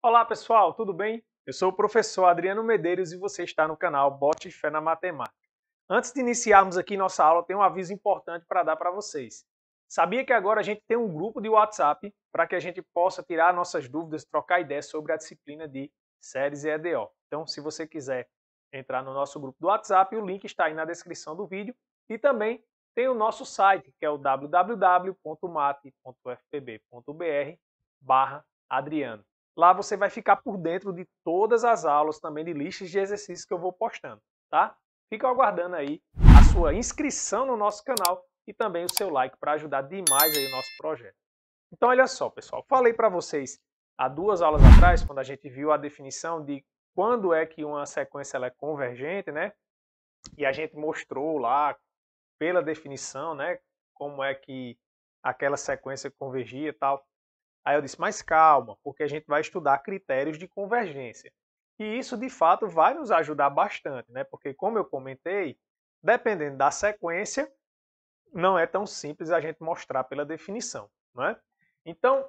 Olá pessoal, tudo bem? Eu sou o professor Adriano Medeiros e você está no canal Bote Fé na Matemática. Antes de iniciarmos aqui nossa aula, tem um aviso importante para dar para vocês. Sabia que agora a gente tem um grupo de WhatsApp para que a gente possa tirar nossas dúvidas, trocar ideias sobre a disciplina de séries e EDO. Então, se você quiser entrar no nosso grupo do WhatsApp, o link está aí na descrição do vídeo e também tem o nosso site, que é o www.mate.fpb.br Adriano. Lá você vai ficar por dentro de todas as aulas, também de listas de exercícios que eu vou postando, tá? Fica aguardando aí a sua inscrição no nosso canal e também o seu like para ajudar demais aí o nosso projeto. Então olha só, pessoal, falei para vocês há duas aulas atrás, quando a gente viu a definição de quando é que uma sequência ela é convergente, né? E a gente mostrou lá pela definição, né, como é que aquela sequência convergia e tal. Aí eu disse, mas calma, porque a gente vai estudar critérios de convergência. E isso, de fato, vai nos ajudar bastante, né? Porque, como eu comentei, dependendo da sequência, não é tão simples a gente mostrar pela definição, né? Então,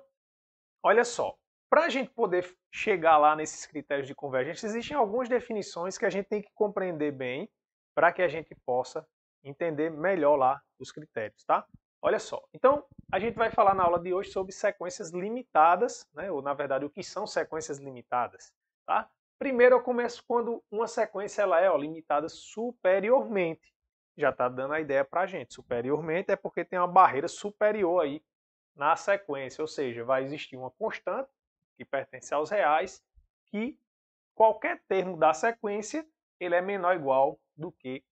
olha só, para a gente poder chegar lá nesses critérios de convergência, existem algumas definições que a gente tem que compreender bem para que a gente possa entender melhor lá os critérios, tá? Olha só, então a gente vai falar na aula de hoje sobre sequências limitadas, né? ou na verdade o que são sequências limitadas. Tá? Primeiro eu começo quando uma sequência ela é ó, limitada superiormente. Já está dando a ideia para a gente. Superiormente é porque tem uma barreira superior aí na sequência, ou seja, vai existir uma constante que pertence aos reais que qualquer termo da sequência ele é menor ou igual do que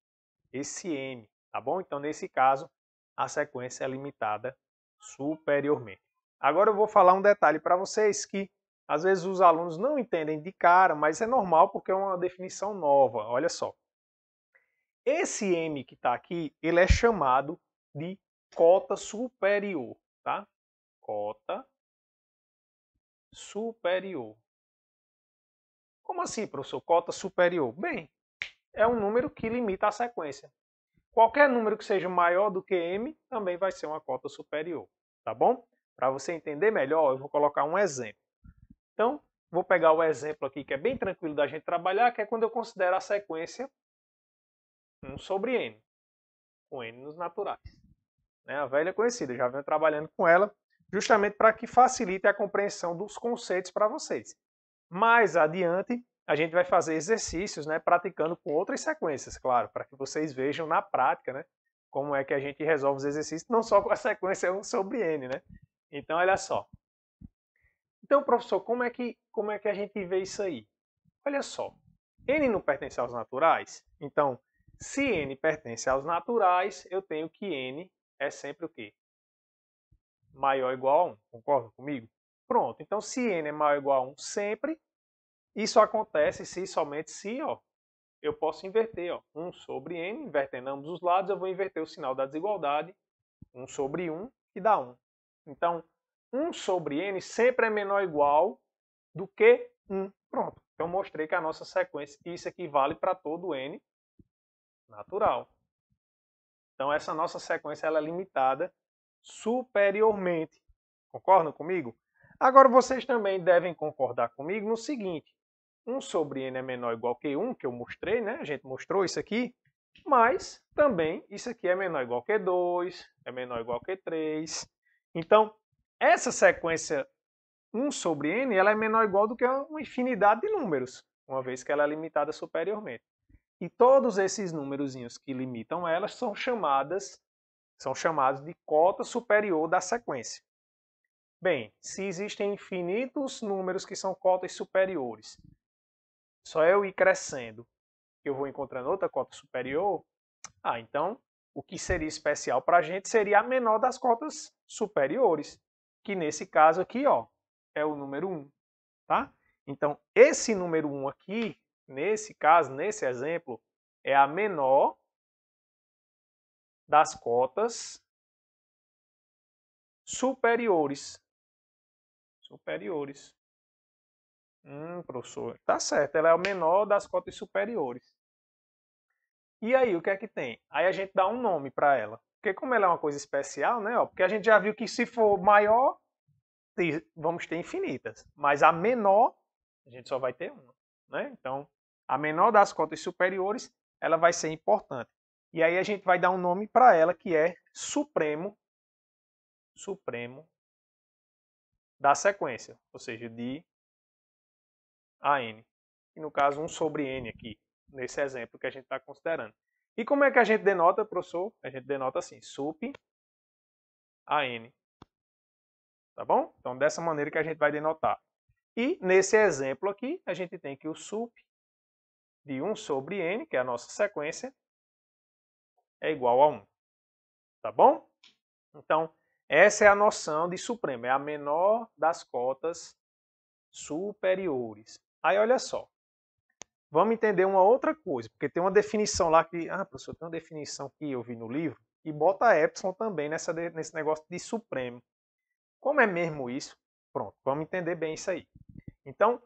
esse m, tá bom? Então nesse caso a sequência é limitada superiormente. Agora eu vou falar um detalhe para vocês que às vezes os alunos não entendem de cara, mas é normal porque é uma definição nova. Olha só. Esse M que está aqui, ele é chamado de cota superior, tá? Cota superior. Como assim, professor? Cota superior? Bem, é um número que limita a sequência. Qualquer número que seja maior do que m também vai ser uma cota superior, tá bom? Para você entender melhor, eu vou colocar um exemplo. Então, vou pegar o exemplo aqui que é bem tranquilo da gente trabalhar, que é quando eu considero a sequência 1 sobre n, com n nos naturais. Né? A velha conhecida, já venho trabalhando com ela, justamente para que facilite a compreensão dos conceitos para vocês. Mais adiante, a gente vai fazer exercícios, né, praticando com outras sequências, claro, para que vocês vejam na prática, né, como é que a gente resolve os exercícios, não só com a sequência 1 é sobre n, né? Então, olha só. Então, professor, como é que, como é que a gente vê isso aí? Olha só. n não pertence aos naturais? Então, se n pertence aos naturais, eu tenho que n é sempre o quê? Maior ou igual a 1, concorda comigo? Pronto, então se n é maior ou igual a 1 sempre, isso acontece se somente se ó, eu posso inverter ó, 1 sobre n, invertendo ambos os lados, eu vou inverter o sinal da desigualdade, 1 sobre 1, que dá 1. Então, 1 sobre n sempre é menor ou igual do que 1. Pronto. Então, eu mostrei que a nossa sequência, isso aqui vale para todo n natural. Então, essa nossa sequência ela é limitada superiormente. Concordam comigo? Agora, vocês também devem concordar comigo no seguinte. 1 sobre n é menor ou igual que 1, que eu mostrei, né? A gente mostrou isso aqui. Mas também isso aqui é menor ou igual que 2, é menor ou igual que 3. Então, essa sequência 1 sobre n ela é menor ou igual do que uma infinidade de números, uma vez que ela é limitada superiormente. E todos esses númerozinhos que limitam elas são chamadas são chamados de cota superior da sequência. Bem, se existem infinitos números que são cotas superiores só eu ir crescendo, eu vou encontrando outra cota superior. Ah, então o que seria especial para a gente seria a menor das cotas superiores, que nesse caso aqui, ó, é o número 1, tá? Então, esse número 1 aqui, nesse caso, nesse exemplo, é a menor das cotas superiores. Superiores. Hum, professor, tá certo, ela é o menor das cotas superiores. E aí, o que é que tem? Aí a gente dá um nome para ela. Porque como ela é uma coisa especial, né? Ó, porque a gente já viu que se for maior, vamos ter infinitas. Mas a menor, a gente só vai ter uma. Né? Então, a menor das cotas superiores, ela vai ser importante. E aí a gente vai dar um nome para ela que é supremo, supremo da sequência, ou seja, de a n. E no caso, 1 sobre n aqui, nesse exemplo que a gente está considerando. E como é que a gente denota, professor? A gente denota assim, sup a n. Tá bom? Então, dessa maneira que a gente vai denotar. E nesse exemplo aqui, a gente tem que o sup de 1 sobre n, que é a nossa sequência, é igual a 1. Tá bom? Então, essa é a noção de supremo, é a menor das cotas superiores. Aí olha só, vamos entender uma outra coisa, porque tem uma definição lá que, ah, professor, tem uma definição que eu vi no livro, e bota epsilon também nessa, nesse negócio de supremo. Como é mesmo isso? Pronto, vamos entender bem isso aí. Então,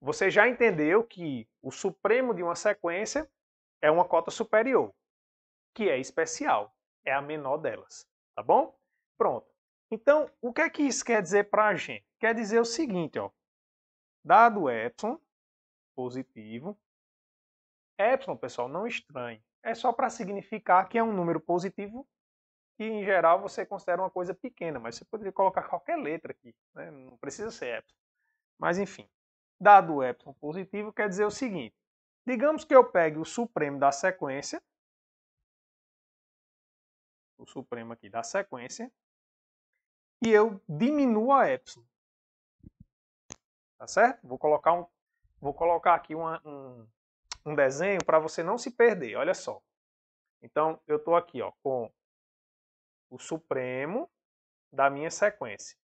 você já entendeu que o supremo de uma sequência é uma cota superior, que é especial, é a menor delas, tá bom? Pronto. Então, o que é que isso quer dizer para a gente? Quer dizer o seguinte, ó, dado epsilon, positivo. É, epsilon, pessoal, não estranhe. É só para significar que é um número positivo que, em geral, você considera uma coisa pequena, mas você poderia colocar qualquer letra aqui, né? não precisa ser epsilon. Mas, enfim, dado o epsilon positivo, quer dizer o seguinte. Digamos que eu pegue o supremo da sequência, o supremo aqui da sequência, e eu diminuo a epsilon. Tá certo? Vou colocar um Vou colocar aqui uma, um, um desenho para você não se perder, olha só. Então, eu estou aqui ó, com o supremo da minha sequência.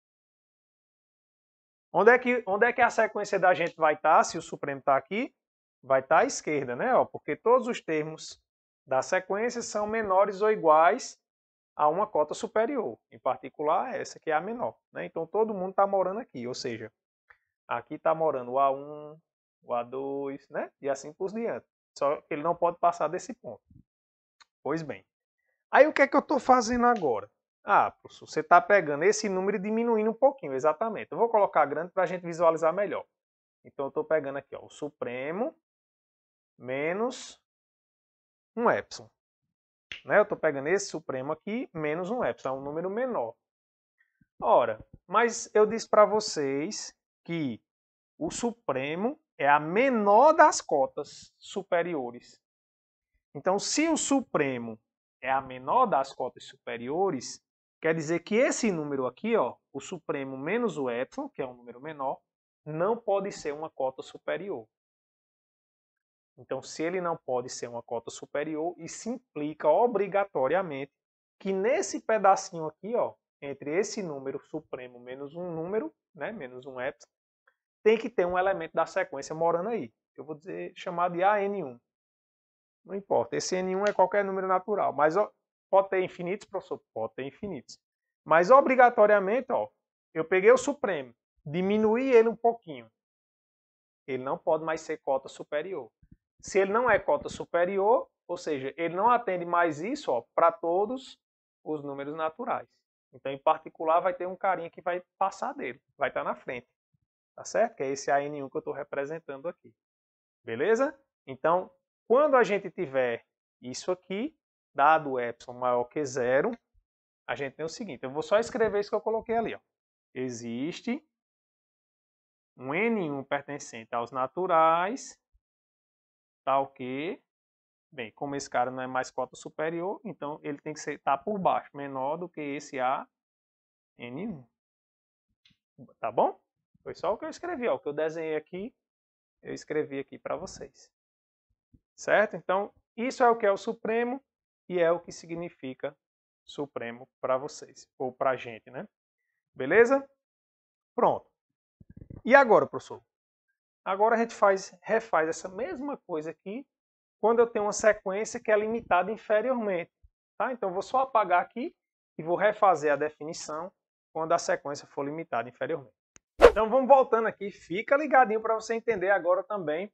Onde é que, onde é que a sequência da gente vai estar, tá, se o supremo está aqui? Vai estar tá à esquerda, né? Ó, porque todos os termos da sequência são menores ou iguais a uma cota superior, em particular essa que é a menor. Né? Então todo mundo está morando aqui, ou seja, aqui está morando o A1, o A2, né? E assim por diante. Só que ele não pode passar desse ponto. Pois bem. Aí o que é que eu estou fazendo agora? Ah, professor, você está pegando esse número e diminuindo um pouquinho, exatamente. Eu vou colocar grande para a gente visualizar melhor. Então eu estou pegando aqui ó, o supremo menos um epsilon. Né? Eu estou pegando esse supremo aqui menos um epsilon, é um número menor. Ora, mas eu disse para vocês que o supremo é a menor das cotas superiores. Então, se o Supremo é a menor das cotas superiores, quer dizer que esse número aqui, ó, o Supremo menos o Epsilon, que é um número menor, não pode ser uma cota superior. Então, se ele não pode ser uma cota superior, isso implica obrigatoriamente que nesse pedacinho aqui, ó, entre esse número supremo menos um número, né, menos um epsilon, tem que ter um elemento da sequência morando aí. Eu vou dizer, chamar de AN1. Não importa. Esse N1 é qualquer número natural. Mas ó, pode ter infinitos, professor? Pode ter infinitos. Mas obrigatoriamente, ó, eu peguei o Supremo, diminuí ele um pouquinho. Ele não pode mais ser cota superior. Se ele não é cota superior, ou seja, ele não atende mais isso para todos os números naturais. Então, em particular, vai ter um carinha que vai passar dele, vai estar tá na frente. Tá certo? Que é esse AN1 que eu estou representando aqui. Beleza? Então, quando a gente tiver isso aqui, dado ε maior que zero, a gente tem o seguinte, eu vou só escrever isso que eu coloquei ali. Ó. Existe um N1 pertencente aos naturais, tal que, bem, como esse cara não é mais cota superior, então ele tem que estar tá por baixo, menor do que esse A N1. Tá bom? Foi só o que eu escrevi, ó, o que eu desenhei aqui, eu escrevi aqui para vocês. Certo? Então, isso é o que é o Supremo e é o que significa Supremo para vocês, ou para a gente, né? Beleza? Pronto. E agora, professor? Agora a gente faz, refaz essa mesma coisa aqui quando eu tenho uma sequência que é limitada inferiormente. Tá? Então, vou só apagar aqui e vou refazer a definição quando a sequência for limitada inferiormente. Então vamos voltando aqui, fica ligadinho para você entender agora também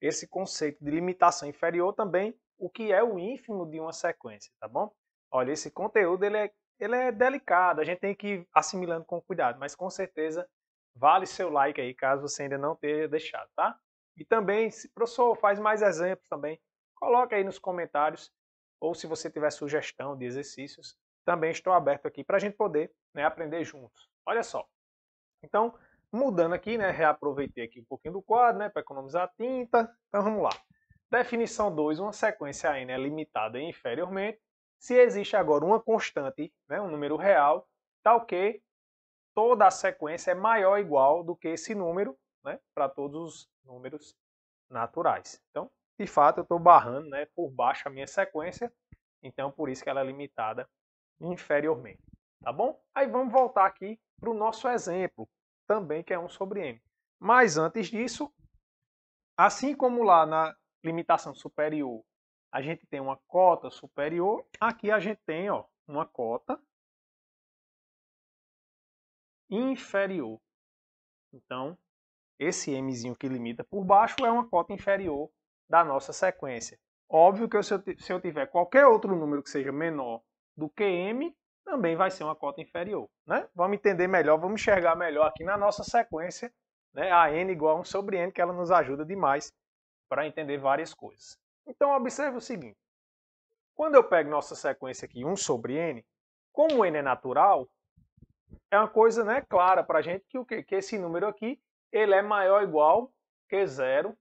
esse conceito de limitação inferior também, o que é o ínfimo de uma sequência, tá bom? Olha, esse conteúdo ele é, ele é delicado, a gente tem que ir assimilando com cuidado, mas com certeza vale seu like aí, caso você ainda não tenha deixado, tá? E também, se, professor, faz mais exemplos também, coloca aí nos comentários, ou se você tiver sugestão de exercícios, também estou aberto aqui para a gente poder né, aprender juntos. Olha só, então Mudando aqui, né, reaproveitei aqui um pouquinho do quadro, né, para economizar tinta. Então vamos lá. Definição 2, uma sequência n é limitada inferiormente se existe agora uma constante, né, um número real, tal tá que toda a sequência é maior ou igual do que esse número, né, para todos os números naturais. Então, de fato, eu estou barrando né, por baixo a minha sequência, então por isso que ela é limitada inferiormente. Tá bom? Aí vamos voltar aqui para o nosso exemplo também que é 1 sobre m. Mas antes disso, assim como lá na limitação superior a gente tem uma cota superior, aqui a gente tem ó, uma cota inferior. Então, esse mzinho que limita por baixo é uma cota inferior da nossa sequência. Óbvio que se eu tiver qualquer outro número que seja menor do que m, também vai ser uma cota inferior. Né? Vamos entender melhor, vamos enxergar melhor aqui na nossa sequência, né? a n igual a 1 sobre n, que ela nos ajuda demais para entender várias coisas. Então, observe o seguinte. Quando eu pego nossa sequência aqui, 1 sobre n, como n é natural, é uma coisa né, clara para a gente que, o que, que esse número aqui ele é maior ou igual que zero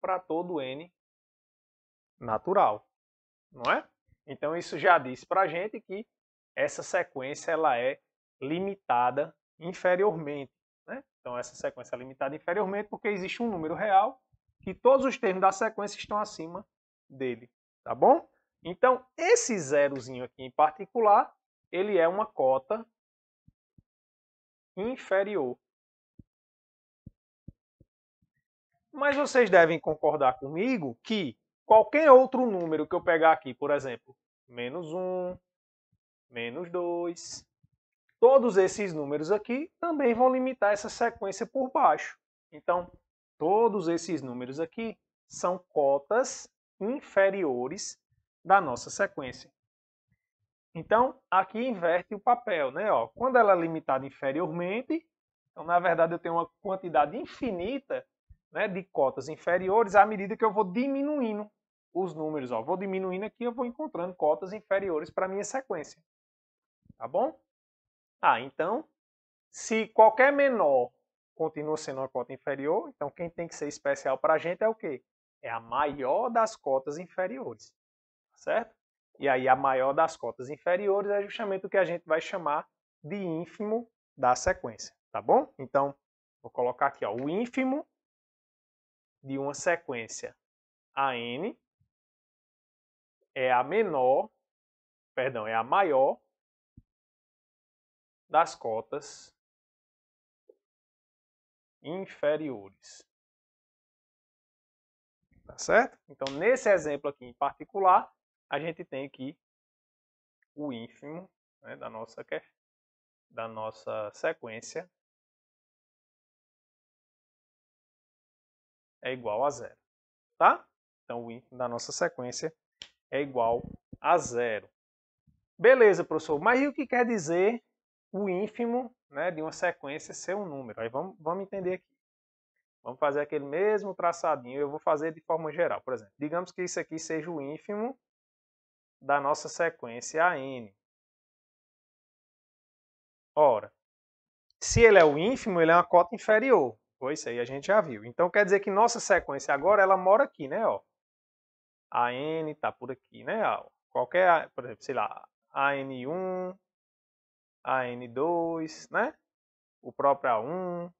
para todo n natural, não é? Então, isso já diz para a gente que essa sequência ela é limitada inferiormente. Né? Então, essa sequência é limitada inferiormente porque existe um número real que todos os termos da sequência estão acima dele. Tá bom? Então, esse zerozinho aqui em particular, ele é uma cota inferior. Mas vocês devem concordar comigo que qualquer outro número que eu pegar aqui, por exemplo, menos 1, menos 2. Todos esses números aqui também vão limitar essa sequência por baixo. Então, todos esses números aqui são cotas inferiores da nossa sequência. Então, aqui inverte o papel, né? Ó, quando ela é limitada inferiormente, então, na verdade, eu tenho uma quantidade infinita né, de cotas inferiores à medida que eu vou diminuindo os números. Ó. Vou diminuindo aqui, eu vou encontrando cotas inferiores para a minha sequência tá bom? Ah, então, se qualquer menor continua sendo uma cota inferior, então quem tem que ser especial para a gente é o quê? É a maior das cotas inferiores, tá certo? E aí a maior das cotas inferiores é justamente o que a gente vai chamar de ínfimo da sequência, tá bom? Então, vou colocar aqui, ó, o ínfimo de uma sequência AN é a menor, perdão, é a maior das cotas inferiores. Tá certo? Então, nesse exemplo aqui em particular, a gente tem aqui o ínfimo né, da, nossa, da nossa sequência é igual a zero. Tá? Então, o ínfimo da nossa sequência é igual a zero. Beleza, professor. Mas e o que quer dizer o ínfimo né, de uma sequência ser um número. Aí vamos, vamos entender aqui. Vamos fazer aquele mesmo traçadinho, eu vou fazer de forma geral. Por exemplo, digamos que isso aqui seja o ínfimo da nossa sequência AN. Ora, se ele é o ínfimo, ele é uma cota inferior. Pois isso aí a gente já viu. Então quer dizer que nossa sequência agora, ela mora aqui, né? Ó. an está por aqui, né? Qualquer, por exemplo, sei lá, AN1, AN2, né? O próprio A1.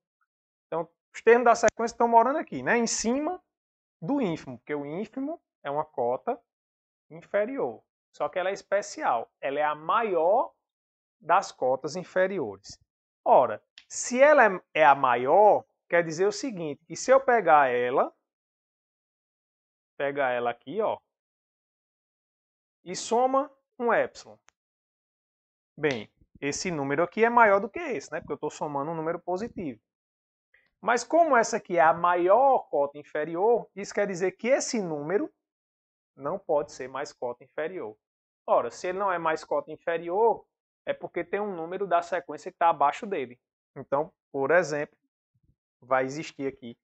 Então, os termos da sequência estão morando aqui, né? Em cima do ínfimo, porque o ínfimo é uma cota inferior. Só que ela é especial, ela é a maior das cotas inferiores. Ora, se ela é, é a maior, quer dizer o seguinte, que se eu pegar ela, pegar ela aqui, ó, e soma um epsilon. Bem, esse número aqui é maior do que esse, né? Porque eu estou somando um número positivo. Mas como essa aqui é a maior cota inferior, isso quer dizer que esse número não pode ser mais cota inferior. Ora, se ele não é mais cota inferior, é porque tem um número da sequência que está abaixo dele. Então, por exemplo, vai existir aqui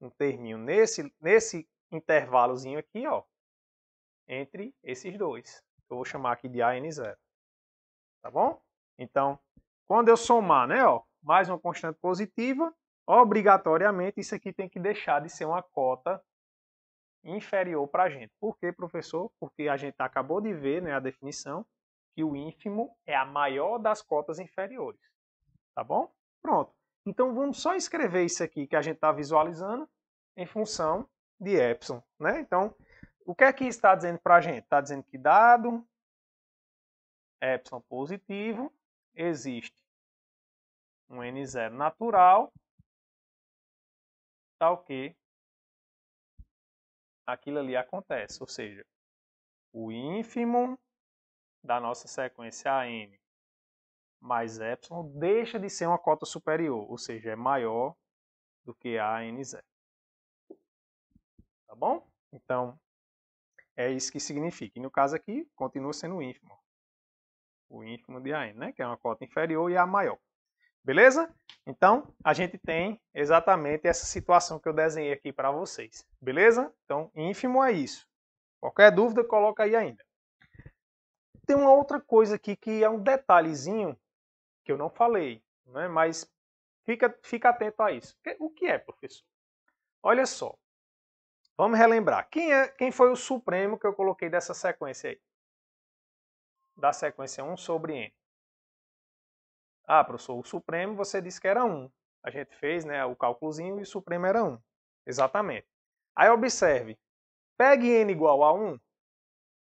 um terminho nesse, nesse intervalozinho aqui, ó, entre esses dois. Eu vou chamar aqui de AN0. Tá bom? Então, quando eu somar, né, ó, mais uma constante positiva, obrigatoriamente isso aqui tem que deixar de ser uma cota inferior para a gente. Por quê, professor? Porque a gente acabou de ver né, a definição que o ínfimo é a maior das cotas inferiores. Tá bom? Pronto. Então vamos só escrever isso aqui que a gente está visualizando em função de epsilon. Né? Então, o que é que está dizendo para a gente? Está dizendo que dado epsilon positivo, existe um N0 natural, tal tá que aquilo ali acontece, ou seja, o ínfimo da nossa sequência AN mais epsilon deixa de ser uma cota superior, ou seja, é maior do que AN0. Tá bom? Então, é isso que significa. E no caso aqui, continua sendo ínfimo o ínfimo de AN, né? que é uma cota inferior e A maior. Beleza? Então, a gente tem exatamente essa situação que eu desenhei aqui para vocês. Beleza? Então, ínfimo é isso. Qualquer dúvida, coloca aí ainda. Tem uma outra coisa aqui que é um detalhezinho que eu não falei, né? mas fica, fica atento a isso. O que é, professor? Olha só. Vamos relembrar. Quem, é, quem foi o supremo que eu coloquei dessa sequência aí? da sequência 1 sobre n. Ah, professor, o supremo você disse que era 1. A gente fez né, o cálculozinho e o supremo era 1. Exatamente. Aí observe, pegue n igual a 1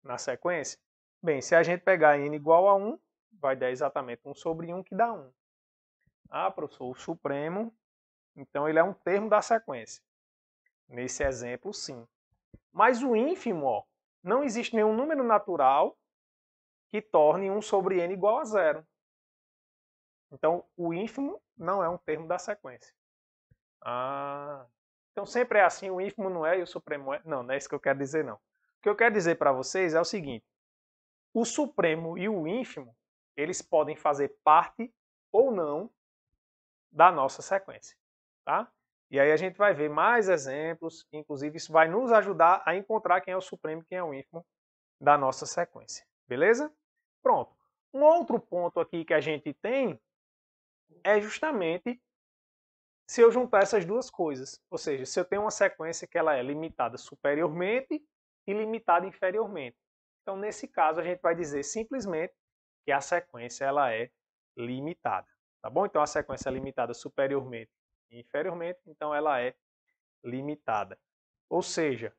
na sequência. Bem, se a gente pegar n igual a 1, vai dar exatamente 1 sobre 1, que dá 1. Ah, professor, o supremo, então ele é um termo da sequência. Nesse exemplo, sim. Mas o ínfimo, ó, não existe nenhum número natural que torne 1 sobre n igual a zero. Então, o ínfimo não é um termo da sequência. Ah, então sempre é assim, o ínfimo não é e o supremo é. Não, não é isso que eu quero dizer, não. O que eu quero dizer para vocês é o seguinte. O supremo e o ínfimo, eles podem fazer parte ou não da nossa sequência. Tá? E aí a gente vai ver mais exemplos, inclusive isso vai nos ajudar a encontrar quem é o supremo e quem é o ínfimo da nossa sequência. Beleza? Pronto. Um outro ponto aqui que a gente tem é justamente se eu juntar essas duas coisas. Ou seja, se eu tenho uma sequência que ela é limitada superiormente e limitada inferiormente. Então, nesse caso, a gente vai dizer simplesmente que a sequência ela é limitada. Tá bom? Então, a sequência é limitada superiormente e inferiormente, então ela é limitada. Ou seja,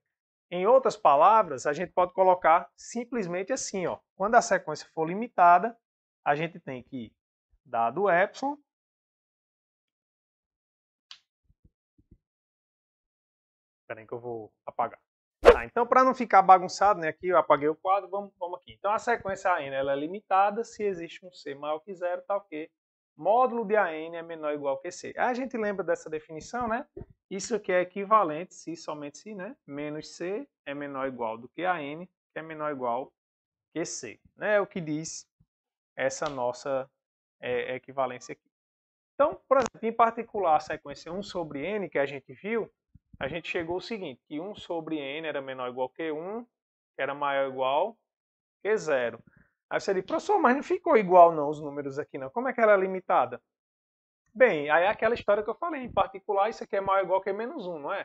em outras palavras, a gente pode colocar simplesmente assim, ó. Quando a sequência for limitada, a gente tem que dado epsilon aí que eu vou apagar. Tá, então para não ficar bagunçado, né, aqui eu apaguei o quadro, vamos, vamos aqui. Então a sequência AN ela é limitada se existe um C maior que zero, tal que módulo de AN é menor ou igual que C. A gente lembra dessa definição, né? Isso aqui é equivalente, se somente se, né? Menos C é menor ou igual do que a N, que é menor ou igual que C. Né? É o que diz essa nossa é, equivalência aqui. Então, por exemplo, em particular, a sequência 1 sobre N que a gente viu, a gente chegou ao seguinte, que 1 sobre N era menor ou igual que 1, que era maior ou igual que 0. Aí você diz, professor, mas não ficou igual não os números aqui não. Como é que ela é limitada? Bem, aí é aquela história que eu falei, em particular, isso aqui é maior ou igual que é menos 1, não é?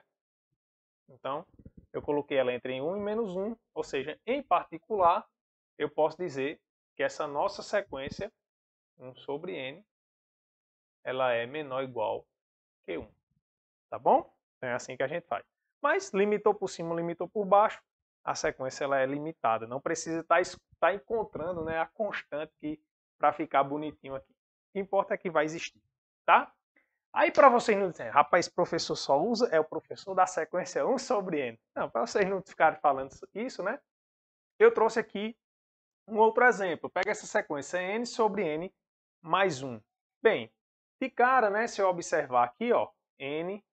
Então, eu coloquei ela entre 1 e menos 1, ou seja, em particular, eu posso dizer que essa nossa sequência, 1 sobre n, ela é menor ou igual que 1. Tá bom? Então é assim que a gente faz. Mas limitou por cima, limitou por baixo, a sequência ela é limitada. Não precisa estar, tá estar tá encontrando né, a constante para ficar bonitinho aqui. O que importa é que vai existir tá? Aí para vocês não dizerem, rapaz, professor só usa, é o professor da sequência 1 sobre n. Não, para vocês não ficarem falando isso, né? Eu trouxe aqui um outro exemplo. Pega essa sequência n sobre n mais 1. Bem, de cara, né, se eu observar aqui, ó, n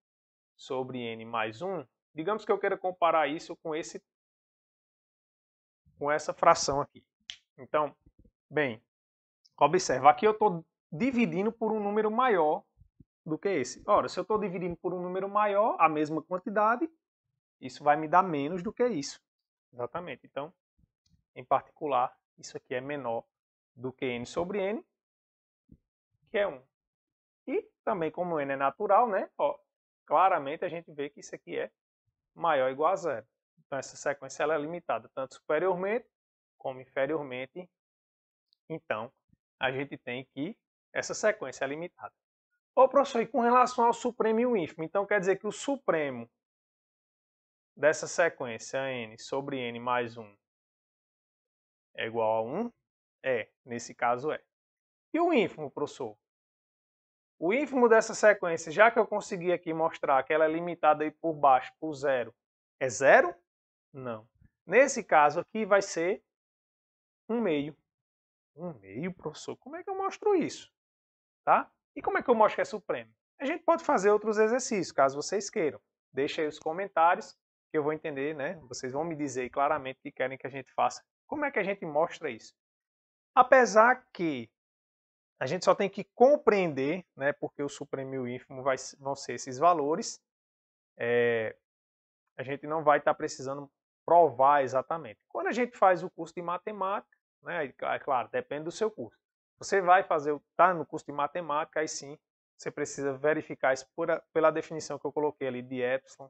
sobre n mais 1, digamos que eu queira comparar isso com esse com essa fração aqui. Então, bem, observa, aqui eu estou dividindo por um número maior do que esse. Ora, se eu estou dividindo por um número maior, a mesma quantidade, isso vai me dar menos do que isso. Exatamente. Então, em particular, isso aqui é menor do que n sobre n, que é 1. E também, como n é natural, né? Ó, claramente a gente vê que isso aqui é maior ou igual a zero. Então, essa sequência ela é limitada tanto superiormente como inferiormente. Então, a gente tem que essa sequência é limitada. Ô professor, e com relação ao supremo e o ínfimo, então quer dizer que o supremo dessa sequência n sobre n mais 1 é igual a 1? É, nesse caso é. E o ínfimo, professor? O ínfimo dessa sequência, já que eu consegui aqui mostrar que ela é limitada aí por baixo por zero, é zero? Não. Nesse caso aqui vai ser um meio. Um meio, professor? Como é que eu mostro isso? Tá? E como é que eu mostro que é supremo? A gente pode fazer outros exercícios, caso vocês queiram. Deixa aí os comentários, que eu vou entender, né? Vocês vão me dizer claramente que querem que a gente faça. Como é que a gente mostra isso? Apesar que a gente só tem que compreender, né? Porque o supremo e o ínfimo vai, vão ser esses valores. É, a gente não vai estar tá precisando provar exatamente. Quando a gente faz o curso de matemática, né? É claro, depende do seu curso. Você vai fazer, tá no curso de matemática, aí sim você precisa verificar isso a, pela definição que eu coloquei ali de epsilon,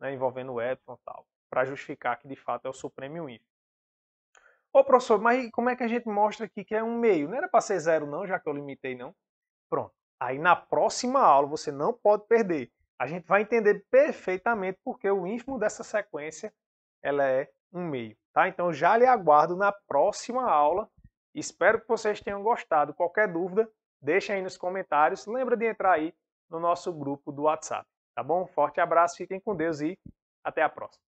né, envolvendo o epsilon e tal, para justificar que de fato é o supremo inf. Ô professor, mas como é que a gente mostra aqui que é um meio? Não era para ser zero não, já que eu limitei não? Pronto. Aí na próxima aula você não pode perder. A gente vai entender perfeitamente porque o ínfimo dessa sequência ela é um meio. Tá? Então já lhe aguardo na próxima aula Espero que vocês tenham gostado. Qualquer dúvida, deixa aí nos comentários. Lembra de entrar aí no nosso grupo do WhatsApp, tá bom? Forte abraço, fiquem com Deus e até a próxima.